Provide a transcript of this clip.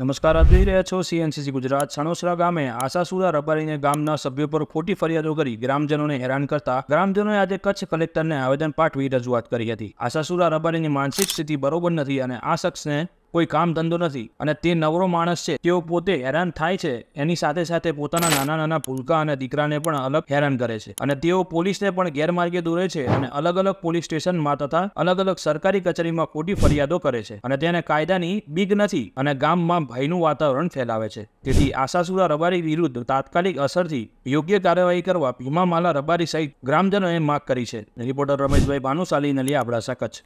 નમસ્કાર આપ જોઈ રહ્યા છો સીએનસીસી ગુજરાત સણોસરા ગામે આશાસુરા રબારીને ગામના સભ્યો પર ખોટી ફરિયાદો કરી ગ્રામજનોને હેરાન કરતા ગ્રામજનોએ આજે કચ્છ કલેક્ટરને આવેદન પાઠવી રજૂઆત કરી હતી આશાસુરા રબારીની માનસિક સ્થિતિ બરોબર નથી અને આ શખ્સને કોઈ કામ ધંધો નથી અને તે નવરો માણસ છે તેઓ પોતે હેરાન થાય છે એની સાથે સાથે પોતાના નાના નાના ભૂલકા અને દીકરાને પણ અલગ હેરાન કરે છે અને તેઓ પોલીસને પણ ગેરમાર્ગે દોરે છે અને અલગ અલગ પોલીસ સ્ટેશનમાં તથા અલગ અલગ સરકારી કચેરીમાં ખોટી ફરિયાદો કરે છે અને તેને કાયદાની બીક નથી અને ગામમાં ભયનું વાતાવરણ ફેલાવે છે તેથી આશાસુરા રબારી વિરુદ્ધ તાત્કાલિક અસરથી યોગ્ય કાર્યવાહી કરવા ભીમામાલા રબારી સહિત ગ્રામજનોએ માગ કરી છે રિપોર્ટર રમેશભાઈ ભાનુશાલી નલિયા અબડાસા કચ્છ